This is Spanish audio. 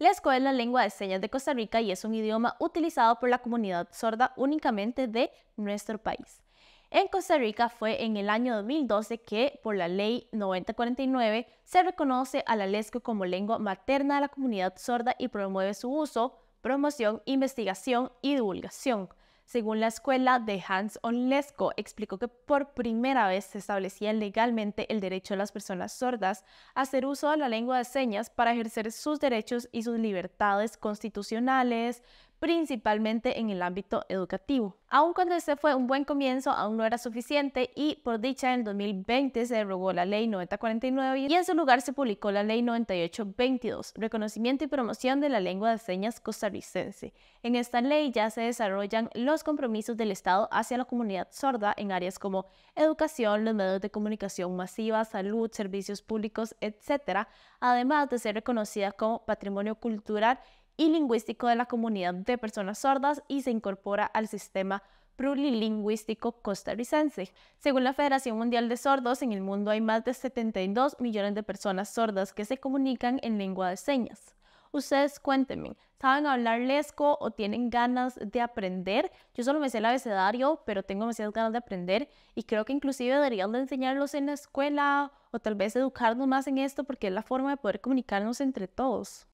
Lesco es la lengua de señas de Costa Rica y es un idioma utilizado por la comunidad sorda únicamente de nuestro país. En Costa Rica fue en el año 2012 que, por la ley 9049, se reconoce a la Lesco como lengua materna de la comunidad sorda y promueve su uso, promoción, investigación y divulgación. Según la escuela de Hans Onlesko, explicó que por primera vez se establecía legalmente el derecho de las personas sordas a hacer uso de la lengua de señas para ejercer sus derechos y sus libertades constitucionales, principalmente en el ámbito educativo. Aun cuando este fue un buen comienzo, aún no era suficiente y por dicha en el 2020 se derogó la ley 9049 y en su lugar se publicó la ley 9822, reconocimiento y promoción de la lengua de señas costarricense. En esta ley ya se desarrollan los compromisos del Estado hacia la comunidad sorda en áreas como educación, los medios de comunicación masiva, salud, servicios públicos, etcétera, además de ser reconocida como patrimonio cultural y lingüístico de la comunidad de personas sordas y se incorpora al sistema plurilingüístico costarricense. Según la Federación Mundial de Sordos, en el mundo hay más de 72 millones de personas sordas que se comunican en lengua de señas. Ustedes cuéntenme, ¿saben hablar lesco o tienen ganas de aprender? Yo solo me sé el abecedario, pero tengo demasiadas ganas de aprender y creo que inclusive deberían de enseñarlos en la escuela o tal vez educarnos más en esto porque es la forma de poder comunicarnos entre todos.